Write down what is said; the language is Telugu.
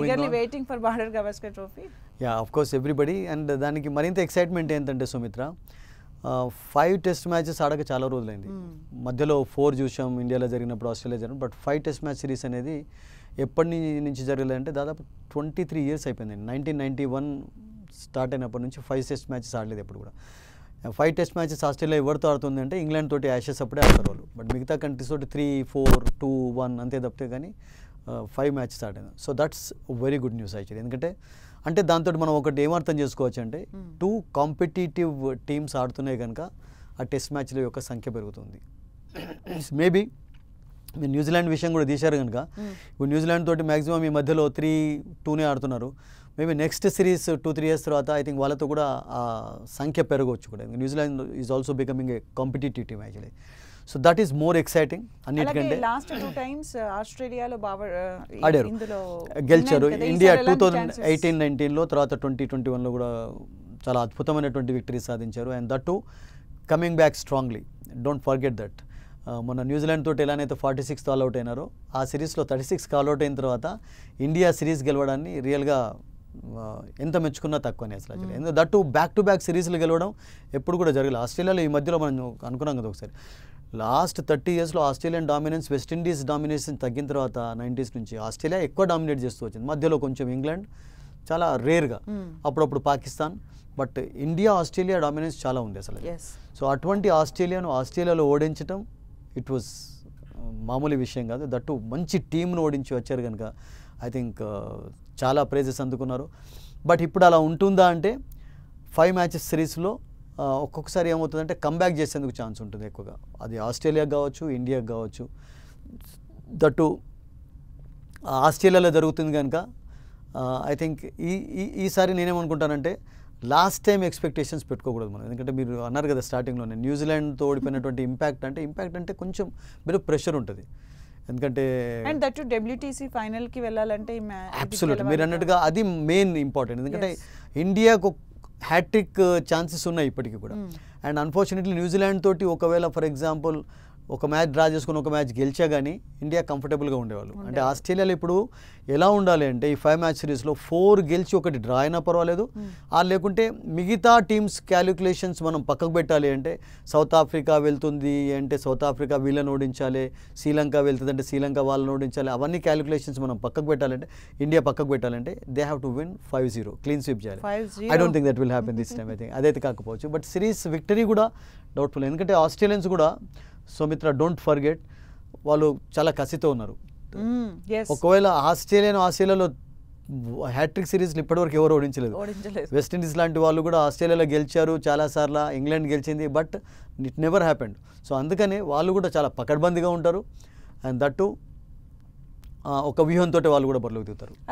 Eagerly waiting for Border Gavaskar trophy yeah of course everybody and దానికి మరింత ఎక్సైట్మెంట్ ఏంటంటే సుమిత్ర ఫైవ్ టెస్ట్ మ్యాచెస్ ఆడక చాలా రోజులైంది hmm. మధ్యలో ఫోర్ చూసాం ఇండియాలో జరిగినప్పుడు ఆస్ట్రేలియా జరిగిన but five test match series అనేది ఎప్పటి నుంచి జరగలేదంటే దాదాపు ట్వంటీ త్రీ ఇయర్స్ అయిపోయింది నైన్టీన్ నైంటీ వన్ స్టార్ట్ అయినప్పటి నుంచి ఫైవ్ టెస్ట్ మ్యాచెస్ ఆడలేదు ఎప్పుడు కూడా ఫైవ్ టెస్ట్ మ్యాచెస్ ఆస్ట్రేలియా ఎవరితో ఆడుతుంది అంటే ఇంగ్లాండ్ తోటి యాషెస్ అప్పుడే ఆడతారు వాళ్ళు బట్ మిగతా కంట్రీస్ తోటి త్రీ ఫోర్ టూ వన్ అంతే తప్పితే కానీ ఫైవ్ మ్యాచెస్ ఆడాను so that's very good news actually ఎందుకంటే అంటే దాంతో మనం ఒకటి ఏమర్థం చేసుకోవచ్చు అంటే టూ కాంపిటేటివ్ టీమ్స్ ఆడుతున్నాయి కనుక ఆ టెస్ట్ మ్యాచ్ల యొక్క సంఖ్య పెరుగుతుంది మేబీ మీరు న్యూజిలాండ్ విషయం కూడా తీశారు కనుక hmm. ఇప్పుడు న్యూజిలాండ్ తోటి మ్యాక్సిమం ఈ మధ్యలో త్రీ టూనే ఆడుతున్నారు maybe next series two three years తర్వాత ఐ థింక్ వాళ్ళతో కూడా ఆ సంఖ్య పెరగవచ్చు కూడా New Zealand is also becoming a competitive team actually so that is more exciting అన్నిటికంటే లాస్ట్ టూ టైమ్స్ ఆస్ట్రేలియాలో uh, ఆడారు uh, గెలిచారు ఇండియా టూ థౌజండ్ ఎయిటీన్ నైన్టీన్లో తర్వాత ట్వంటీ ట్వంటీ వన్లో కూడా చాలా అద్భుతమైనటువంటి విక్టరీ సాధించారు and that to coming back strongly don't forget that మన న్యూజిలాండ్ తోటి ఎలానైతే ఫార్టీ సిక్స్ ఆల్అౌట్ అవుట్ అయినారో ఆ సిరీస్లో థర్టీ సిక్స్ కాల్ అవుట్ అయిన తర్వాత ఇండియా సిరీస్ గెలవడాన్ని రియల్గా uh, ఎంత మెచ్చుకున్నా తక్కువనే అసలు ఎందుకంటే దట్టు బ్యాక్ టు బ్యాక్ సిరీస్లు గెలవడం ఎప్పుడు కూడా జరగలేదు ఆస్ట్రేలియాలో ఈ మధ్యలో మనం అనుకున్నాం కదా ఒకసారి లాస్ట్ థర్టీ ఇయర్స్లో ఆస్ట్రేలియన్ డామినెన్స్ వెస్టిండీస్ డామినేషన్ తగ్గిన తర్వాత నైంటీస్ నుంచి ఆస్ట్రేలియా ఎక్కువ డామినేట్ చేస్తూ వచ్చింది మధ్యలో కొంచెం ఇంగ్లాండ్ చాలా రేర్గా hmm. అప్పుడప్పుడు Pakistan but India Australia dominance చాలా ఉంది అసలు సో అటువంటి ఆస్ట్రేలియాను ఆస్ట్రేలియాలో ఓడించడం ఇట్ వాజ్ uh, మామూలు విషయం కాదు దట్టు మంచి టీంను ఓడించి వచ్చారు కనుక ఐ థింక్ uh, చాలా ప్రైజెస్ అందుకున్నారు బట్ ఇప్పుడు అలా ఉంటుందా అంటే ఫైవ్ మ్యాచెస్ సిరీస్లో ఒక్కొక్కసారి ఏమవుతుందంటే కంబ్యాక్ చేసేందుకు ఛాన్స్ ఉంటుంది ఎక్కువగా అది ఆస్ట్రేలియా కావచ్చు ఇండియాకి కావచ్చు దట్టు ఆస్ట్రేలియాలో జరుగుతుంది కనుక ఐ థింక్ ఈ ఈసారి నేనేమనుకుంటానంటే లాస్ట్ టైం ఎక్స్పెక్టేషన్స్ పెట్టుకోకూడదు మనం ఎందుకంటే మీరు అన్నారు కదా స్టార్టింగ్లోనే న్యూజిలాండ్తో ఓడిపోయినటువంటి ఇంపాక్ట్ అంటే ఇంపాక్ట్ అంటే కొంచెం మీరు ప్రెషర్ ఉంటుంది ఎందుకంటే అండ్ దట్ ఫైనల్కి వెళ్ళాలంటే మీరు అన్నట్టుగా అది మెయిన్ ఇంపార్టెంట్ ఎందుకంటే ఇండియాకు హ్యాట్రిక్ ఛాన్సెస్ ఉన్నాయి ఇప్పటికీ కూడా అండ్ అన్ఫార్చునేట్లీ న్యూజిలాండ్ తోటి ఒకవేళ ఫర్ ఎగ్జాంపుల్ ఒక మ్యాచ్ డ్రా చేసుకుని ఒక మ్యాచ్ గెలిచా కానీ ఇండియా కంఫర్టబుల్గా ఉండేవాళ్ళు అంటే ఆస్ట్రేలియాలో ఇప్పుడు ఎలా ఉండాలి అంటే ఈ ఫైవ్ మ్యాచ్ సిరీస్లో ఫోర్ గెలిచి ఒకటి డ్రా అయినా పర్వాలేదు ఆ లేకుంటే మిగతా టీమ్స్ క్యాలిక్యులేషన్స్ మనం పక్కకు పెట్టాలి అంటే సౌత్ ఆఫ్రికా వెళ్తుంది అంటే సౌత్ ఆఫ్రికా వీళ్ళని ఓడించాలి శ్రీలంక వెళ్తుంది అంటే శ్రీలంక వాళ్ళని ఓడించాలి అవన్నీ క్యాలిక్యులేషన్స్ మనం పక్కకు పెట్టాలంటే ఇండియా పక్కకు పెట్టాలంటే they have to win five zero clean sweep చేయాలి I don't think that will happen this time I think అదైతే కాకపోవచ్చు బట్ సిరీస్ విక్టరీ కూడా డౌట్ఫుల్ ఎందుకంటే ఆస్ట్రేలియన్స్ కూడా సౌమిత్ర డోంట్ ఫర్గెట్ వాళ్ళు చాలా కసితో ఉన్నారు ఒకవేళ ఆస్ట్రేలియన్ ఆస్ట్రేలియాలో హ్యాట్రిక్ సిరీస్ ఇప్పటివరకు ఎవరు ఓడించలేదు వెస్టిండీస్ లాంటి వాళ్ళు కూడా ఆస్ట్రేలియాలో గెలిచారు చాలా సార్లు ఇంగ్లాండ్ గెలిచింది but it never happened so అందుకని వాళ్ళు కూడా చాలా పకడ్బందీగా ఉంటారు అండ్ దట్టు ఒక వ్యూహంతో వాళ్ళు కూడా బరిలోకి దిగుతారు